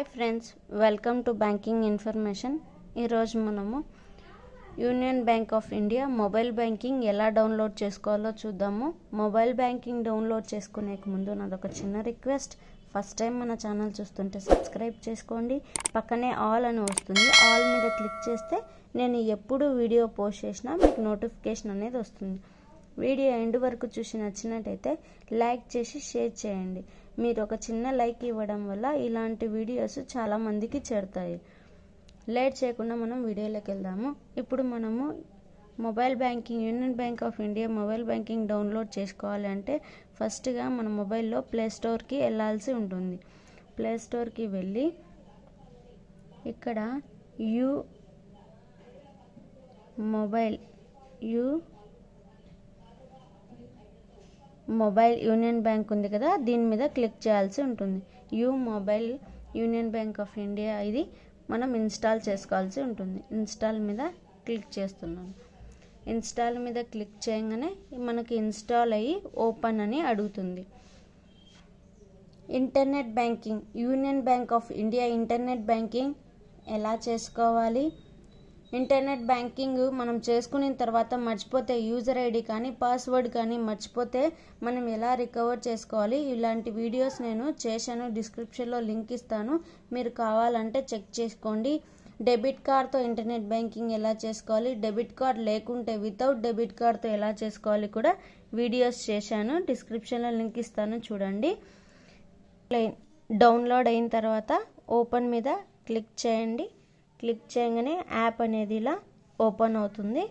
hi friends welcome to banking information ఈరోజు మనము Union bank of India mobile banking ఎలా download చేసుకోవాలో చూద్దాము మొబైల్ బ్యాంకింగ్ డౌన్లోడ్ చేసుకునే ముందు నాదొక చిన్న రిక్వెస్ట్ ఫస్ట్ టైం మన ఛానల్ చూస్తుంటే సబ్స్క్రైబ్ చేసుకోండి పక్కనే ఆల్ అని వస్తుంది ఆల్ మీద క్లిక్ చేస్తే నేను ఎప్పుడు వీడియో పోస్ట్ చేసినా మీకు నోటిఫికేషన్ అనేది వస్తుంది వీడియో ఎండ్ వరకు చూసి నచ్చినట్టయితే లైక్ చేసి షేర్ చేయండి మీరు ఒక చిన్న లైక్ ఇవ్వడం వల్ల ఇలాంటి వీడియోస్ చాలా మందికి చేరుతాయి లేట్ చేయకుండా మనం వీడియోలోకి వెళ్దాము ఇప్పుడు మనము mobile banking Union bank of India mobile banking download చేసుకోవాలంటే ఫస్ట్గా మన మొబైల్లో ప్లే స్టోర్కి వెళ్ళాల్సి ఉంటుంది ప్లే స్టోర్కి వెళ్ళి ఇక్కడ U mobile U mobile Union Bank ఉంది కదా దీని మీద క్లిక్ చేయాల్సి ఉంటుంది U mobile Union bank of India ఇది మనం ఇన్స్టాల్ చేసుకోవాల్సి ఉంటుంది ఇన్స్టాల్ మీద క్లిక్ చేస్తున్నాను ఇన్స్టాల్ మీద క్లిక్ చేయగానే మనకి ఇన్స్టాల్ అయ్యి ఓపెన్ అని అడుగుతుంది internet banking Union bank of India internet banking ఎలా చేసుకోవాలి ఇంటర్నెట్ బ్యాంకింగ్ మనం చేసుకున్న తర్వాత మర్చిపోతే యూజర్ ఐడి కానీ పాస్వర్డ్ కానీ మర్చిపోతే మనం ఎలా రికవర్ చేసుకోవాలి ఇలాంటి వీడియోస్ నేను చేశాను డిస్క్రిప్షన్లో లింక్ ఇస్తాను మీరు కావాలంటే చెక్ చేసుకోండి డెబిట్ కార్డ్తో ఇంటర్నెట్ బ్యాంకింగ్ ఎలా చేసుకోవాలి డెబిట్ కార్డ్ లేకుంటే వితౌట్ డెబిట్ కార్డ్తో ఎలా చేసుకోవాలి కూడా వీడియోస్ చేశాను డిస్క్రిప్షన్లో లింక్ ఇస్తాను చూడండి డౌన్లోడ్ అయిన తర్వాత ఓపెన్ మీద క్లిక్ చేయండి క్లిక్ చేయగానే యాప్ అనేది ఇలా ఓపెన్ అవుతుంది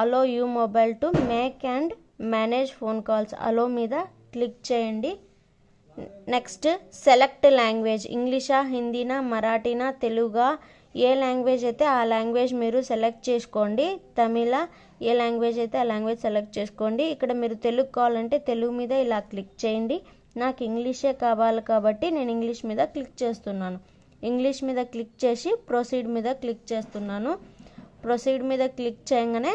allow U mobile to make and manage phone calls allow మీద క్లిక్ చేయండి నెక్స్ట్ సెలెక్ట్ లాంగ్వేజ్ ఇంగ్లీషా హిందీనా మరాఠీనా తెలుగా ఏ లాంగ్వేజ్ అయితే ఆ లాంగ్వేజ్ మీరు సెలెక్ట్ చేసుకోండి తమిళ ఏ లాంగ్వేజ్ అయితే ఆ లాంగ్వేజ్ సెలెక్ట్ చేసుకోండి ఇక్కడ మీరు తెలుగు కావాలంటే తెలుగు మీద ఇలా క్లిక్ చేయండి నాకు ఇంగ్లీషే కావాలి కాబట్టి నేను ఇంగ్లీష్ మీద క్లిక్ చేస్తున్నాను ఇంగ్లీష్ మీద క్లిక్ చేసి ప్రొసీడ్ మీద క్లిక్ చేస్తున్నాను ప్రొసీడ్ మీద క్లిక్ చేయగానే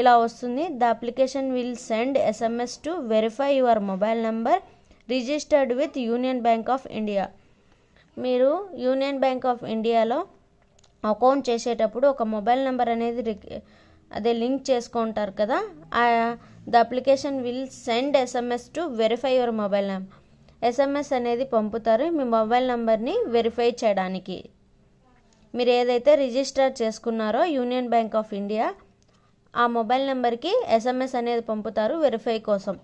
ఇలా వస్తుంది the application will send SMS to verify your mobile number registered with Union bank of India మీరు యూనియన్ బ్యాంక్ ఆఫ్ ఇండియాలో అకౌంట్ చేసేటప్పుడు ఒక మొబైల్ నెంబర్ అనేది అదే లింక్ చేసుకుంటారు కదా the application will send SMS to verify your mobile number SMS అనేది పంపుతారు మీ మొబైల్ నెంబర్ని వెరిఫై చేయడానికి మీరు ఏదైతే రిజిస్టర్ చేసుకున్నారో యూనియన్ బ్యాంక్ ఆఫ్ ఇండియా ఆ మొబైల్ నెంబర్కి ఎస్ఎంఎస్ అనేది పంపుతారు వెరిఫై కోసం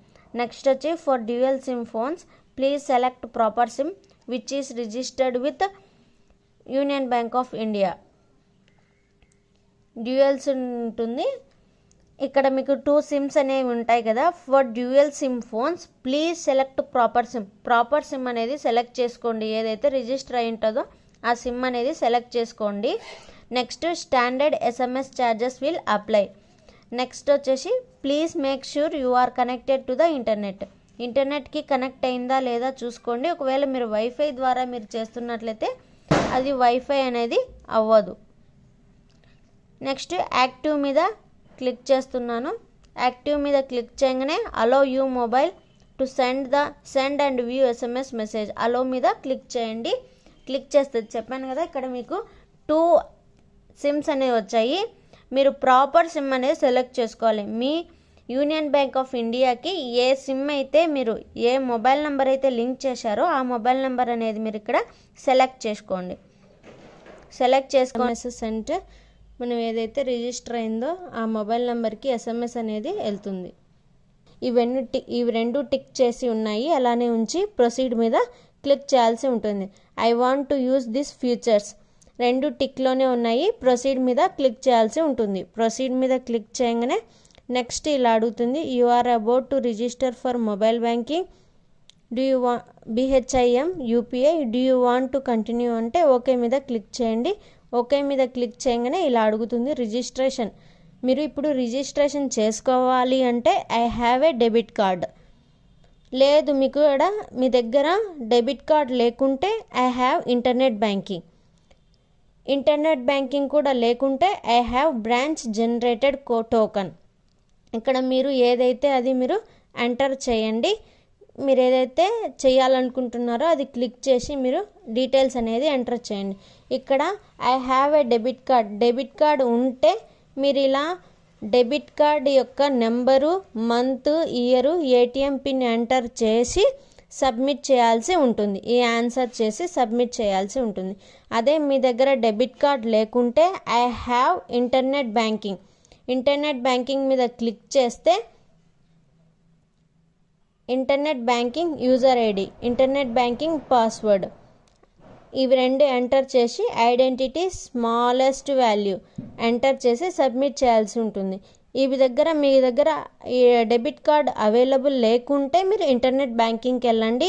నెక్స్ట్ వచ్చి for dual SIM phones please select proper SIM which is registered with Union bank of India duals ఉంటుంది ఇక్కడ మీకు టూ సిమ్స్ అనేవి ఉంటాయి కదా for dual SIM phones please select proper SIM proper SIM అనేది select చేసుకోండి ఏదైతే రిజిస్టర్ అయి ఉంటుందో ఆ సిమ్ అనేది సెలెక్ట్ చేసుకోండి next standard SMS charges will apply next వచ్చేసి please make sure you are connected to the internet ఇంటర్నెట్కి కనెక్ట్ అయిందా లేదా చూసుకోండి ఒకవేళ మీరు వైఫై ద్వారా మీరు చేస్తున్నట్లయితే అది వైఫై అనేది అవ్వదు నెక్స్ట్ యాక్టివ్ మీద క్లిక్ చేస్తున్నాను యాక్టివ్ మీద క్లిక్ చేయగానే allow U mobile to send the send and view SMS message allow మీద క్లిక్ చేయండి క్లిక్ చేస్తే చెప్పాను కదా ఇక్కడ మీకు టూ సిమ్స్ అనేవి వచ్చాయి మీరు ప్రాపర్ సిమ్ అనేది సెలెక్ట్ చేసుకోవాలి మీ యూనియన్ బ్యాంక్ ఆఫ్ ఇండియాకి ఏ సిమ్ అయితే మీరు ఏ మొబైల్ నెంబర్ అయితే లింక్ చేశారో ఆ మొబైల్ నెంబర్ అనేది మీరు ఇక్కడ సెలెక్ట్ చేసుకోండి సెలెక్ట్ చేసుకో సెంటర్ మనం ఏదైతే రిజిస్టర్ అయిందో ఆ మొబైల్ నెంబర్కి ఎస్ఎంఎస్ అనేది వెళ్తుంది ఇవన్నీ టి ఇవి రెండు టిక్ చేసి ఉన్నాయి అలానే ఉంచి ప్రొసీడ్ మీద క్లిక్ చేయాల్సి ఉంటుంది I want to use this features రెండు టిక్లోనే ఉన్నాయి ప్రొసీడ్ మీద క్లిక్ చేయాల్సి ఉంటుంది ప్రొసీడ్ మీద క్లిక్ చేయగానే నెక్స్ట్ ఇలా అడుగుతుంది you are about to register for mobile banking do you వా BHIM UPI do you want to continue అంటే ఓకే మీద క్లిక్ చేయండి ఓకే మీద క్లిక్ చేయగానే ఇలా అడుగుతుంది రిజిస్ట్రేషన్ మీరు ఇప్పుడు రిజిస్ట్రేషన్ చేసుకోవాలి అంటే I have a debit card లేదు మీకు కూడా మీ దగ్గర డెబిట్ కార్డ్ లేకుంటే I have internet banking internet banking కూడా లేకుంటే ఐ హ్యావ్ బ్రాంచ్ జనరేటెడ్ కో టోకన్ ఇక్కడ మీరు ఏదైతే అది మీరు ఎంటర్ చేయండి మీరు ఏదైతే చేయాలనుకుంటున్నారో అది క్లిక్ చేసి మీరు డీటెయిల్స్ అనేది ఎంటర్ చేయండి ఇక్కడ I have a debit card debit card ఉంటే మీరు ఇలా డెబిట్ కార్డ్ యొక్క number month year ATM pin enter చేసి సబ్మిట్ చేయాల్సి ఉంటుంది ఈ ఆన్సర్ చేసి సబ్మిట్ చేయాల్సి ఉంటుంది అదే మీ దగ్గర డెబిట్ కార్డ్ లేకుంటే I have internet banking internet banking మీద క్లిక్ చేస్తే internet banking user ID internet banking password ఇవి రెండు ఎంటర్ చేసి ఐడెంటిటీ స్మాలెస్ట్ వాల్యూ ఎంటర్ చేసి సబ్మిట్ చేయాల్సి ఉంటుంది ఇవి దగ్గర మీ దగ్గర డెబిట్ కార్డ్ అవైలబుల్ లేకుంటే మీరు ఇంటర్నెట్ బ్యాంకింగ్కి వెళ్ళండి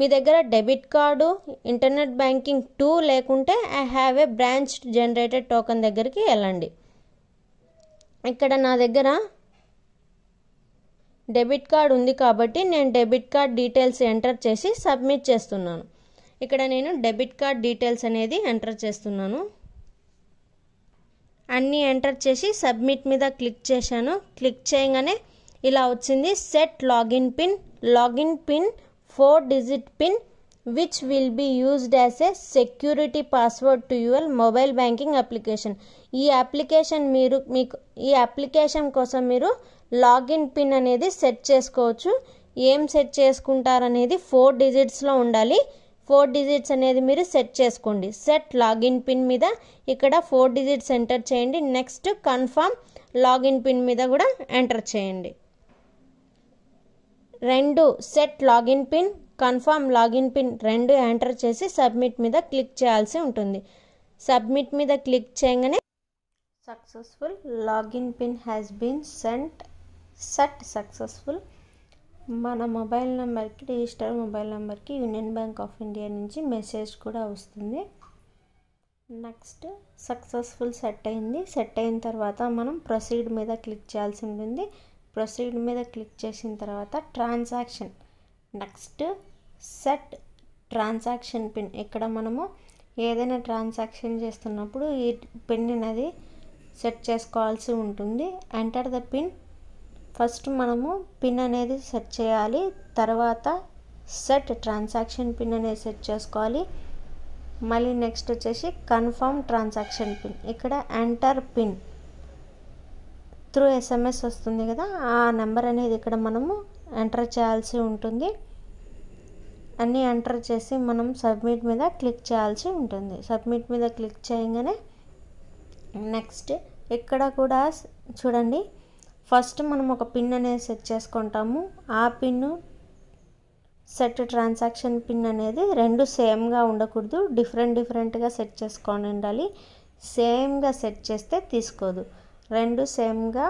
మీ దగ్గర debit card internet banking two లేకుంటే I have a branch generated token దగ్గరికి వెళ్ళండి ఇక్కడ నా దగ్గర డెబిట్ కార్డ్ ఉంది కాబట్టి నేను డెబిట్ కార్డ్ డీటెయిల్స్ ఎంటర్ చేసి సబ్మిట్ చేస్తున్నాను ఇక్కడ నేను డెబిట్ కార్డ్ డీటెయిల్స్ అనేది ఎంటర్ చేస్తున్నాను అన్నీ ఎంటర్ చేసి సబ్మిట్ మీద క్లిక్ చేశాను క్లిక్ చేయగానే ఇలా వచ్చింది set login pin login pin four digit pin which will be used as a security password to your mobile banking application ఈ అప్లికేషన్ మీరు మీకు ఈ అప్లికేషన్ కోసం మీరు లాగిన్ పిన్ అనేది సెట్ చేసుకోవచ్చు ఏం సెట్ చేసుకుంటారనేది ఫోర్ డిజిట్స్లో ఉండాలి ఫోర్ డిజిట్స్ అనేది మీరు సెట్ చేసుకోండి సెట్ లాగిన్ పిన్ మీద ఇక్కడ ఫోర్ డిజిట్స్ ఎంటర్ చేయండి నెక్స్ట్ కన్ఫర్మ్ లాగిన్ పిన్ మీద కూడా ఎంటర్ చేయండి రెండు set login pin confirm login pin రెండు ఎంటర్ చేసి సబ్మిట్ మీద క్లిక్ చేయాల్సి ఉంటుంది సబ్మిట్ మీద క్లిక్ చేయగానే successful login pin has been sent set successful మన మొబైల్ నెంబర్కి రిజిస్టర్ మొబైల్ నెంబర్కి యూనియన్ బ్యాంక్ ఆఫ్ ఇండియా నుంచి మెసేజ్ కూడా వస్తుంది నెక్స్ట్ సక్సెస్ఫుల్ సెట్ అయింది సెట్ అయిన తర్వాత మనం ప్రొసీడ్ మీద క్లిక్ చేయాల్సి ఉంటుంది ప్రొసీడ్ మీద క్లిక్ చేసిన తర్వాత transaction next set transaction pin ఇక్కడ మనము ఏదైనా ట్రాన్సాక్షన్ చేస్తున్నప్పుడు ఈ పిన్ అనేది సెట్ చేసుకోవాల్సి ఉంటుంది ఎంటర్ ద పిన్ ఫస్ట్ మనము పిన్ అనేది సెట్ చేయాలి తర్వాత సెట్ ట్రాన్సాక్షన్ పిన్ అనేది సెట్ చేసుకోవాలి మళ్ళీ నెక్స్ట్ వచ్చేసి కన్ఫర్మ్ ట్రాన్సాక్షన్ పిన్ ఇక్కడ ఎంటర్ పిన్ త్రూ ఎస్ఎంఎస్ వస్తుంది కదా ఆ నెంబర్ అనేది ఇక్కడ మనము ఎంటర్ చేయాల్సి ఉంటుంది అన్నీ ఎంటర్ చేసి మనం సబ్మిట్ మీద క్లిక్ చేయాల్సి ఉంటుంది సబ్మిట్ మీద క్లిక్ చేయగానే నెక్స్ట్ ఇక్కడ కూడా చూడండి ఫస్ట్ మనం ఒక పిన్ అనేది సెట్ చేసుకుంటాము ఆ పిన్ను సెట్ ట్రాన్సాక్షన్ పిన్ అనేది రెండు సేమ్గా ఉండకూడదు డిఫరెంట్ డిఫరెంట్గా సెట్ చేసుకొని ఉండాలి సేమ్గా సెట్ చేస్తే తీసుకోదు రెండు సేమ్గా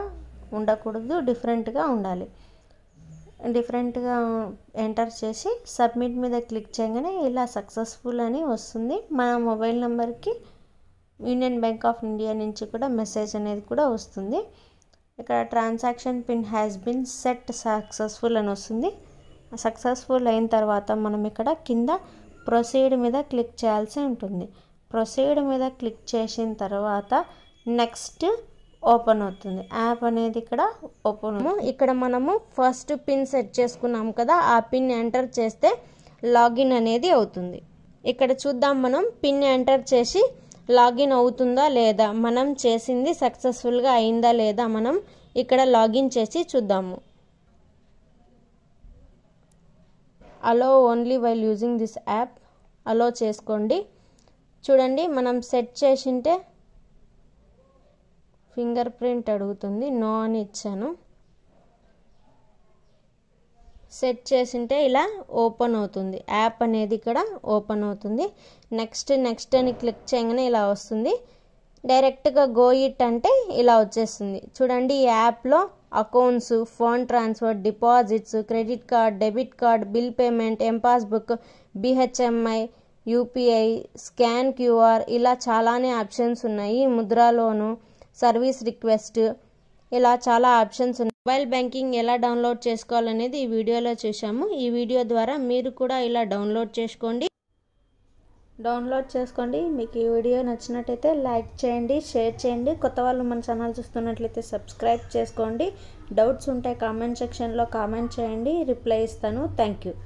ఉండకూడదు డిఫరెంట్గా ఉండాలి డిఫరెంట్గా ఎంటర్ చేసి సబ్మిట్ మీద క్లిక్ చేయగానే ఇలా సక్సెస్ఫుల్ అని వస్తుంది మన మొబైల్ నెంబర్కి యూనియన్ బ్యాంక్ ఆఫ్ ఇండియా నుంచి కూడా మెసేజ్ అనేది కూడా వస్తుంది ఇక్కడ transaction pin has been set successful అని వస్తుంది సక్సెస్ఫుల్ అయిన తర్వాత మనం ఇక్కడ కింద ప్రొసీడ్ మీద క్లిక్ చేయాల్సి ఉంటుంది ప్రొసీడ్ మీద క్లిక్ చేసిన తర్వాత నెక్స్ట్ ఓపెన్ అవుతుంది యాప్ అనేది ఇక్కడ ఓపెన్ ఇక్కడ మనము ఫస్ట్ పిన్ సెట్ చేసుకున్నాం కదా ఆ పిన్ ఎంటర్ చేస్తే లాగిన్ అనేది అవుతుంది ఇక్కడ చూద్దాం మనం పిన్ ఎంటర్ చేసి లాగిన్ అవుతుందా లేదా మనం చేసింది సక్సెస్ఫుల్గా అయిందా లేదా మనం ఇక్కడ లాగిన్ చేసి చూద్దాము allow only while using this app allow చేసుకోండి చూడండి మనం సెట్ చేసింటే ఫింగర్ ప్రింట్ అడుగుతుంది నో అని ఇచ్చాను సెట్ చేసింటే ఇలా ఓపెన్ అవుతుంది యాప్ అనేది ఇక్కడ ఓపెన్ అవుతుంది నెక్స్ట్ నెక్స్ట్ అని క్లిక్ చేయగానే ఇలా వస్తుంది డైరెక్ట్గా గో ఇట్ అంటే ఇలా వచ్చేస్తుంది చూడండి ఈ యాప్లో accounts fund transfer deposits credit card debit card bill payment m passbook BHIM UPI scan QR ఇలా చాలానే ఆప్షన్స్ ఉన్నాయి ముద్రా లోను సర్వీస్ రిక్వెస్ట్ ఇలా చాలా ఆప్షన్స్ ఉన్నాయి మొబైల్ బ్యాంకింగ్ ఎలా డౌన్లోడ్ చేసుకోవాలనేది ఈ వీడియోలో చూసాము ఈ వీడియో ద్వారా మీరు కూడా ఇలా డౌన్లోడ్ చేసుకోండి డౌన్లోడ్ చేసుకోండి మీకు ఈ వీడియో నచ్చినట్టయితే లైక్ చేయండి షేర్ చేయండి కొత్త వాళ్ళు మన ఛానల్ చూస్తున్నట్లయితే సబ్స్క్రైబ్ చేసుకోండి డౌట్స్ ఉంటే కామెంట్ సెక్షన్లో కామెంట్ చేయండి రిప్లై ఇస్తాను థ్యాంక్ యూ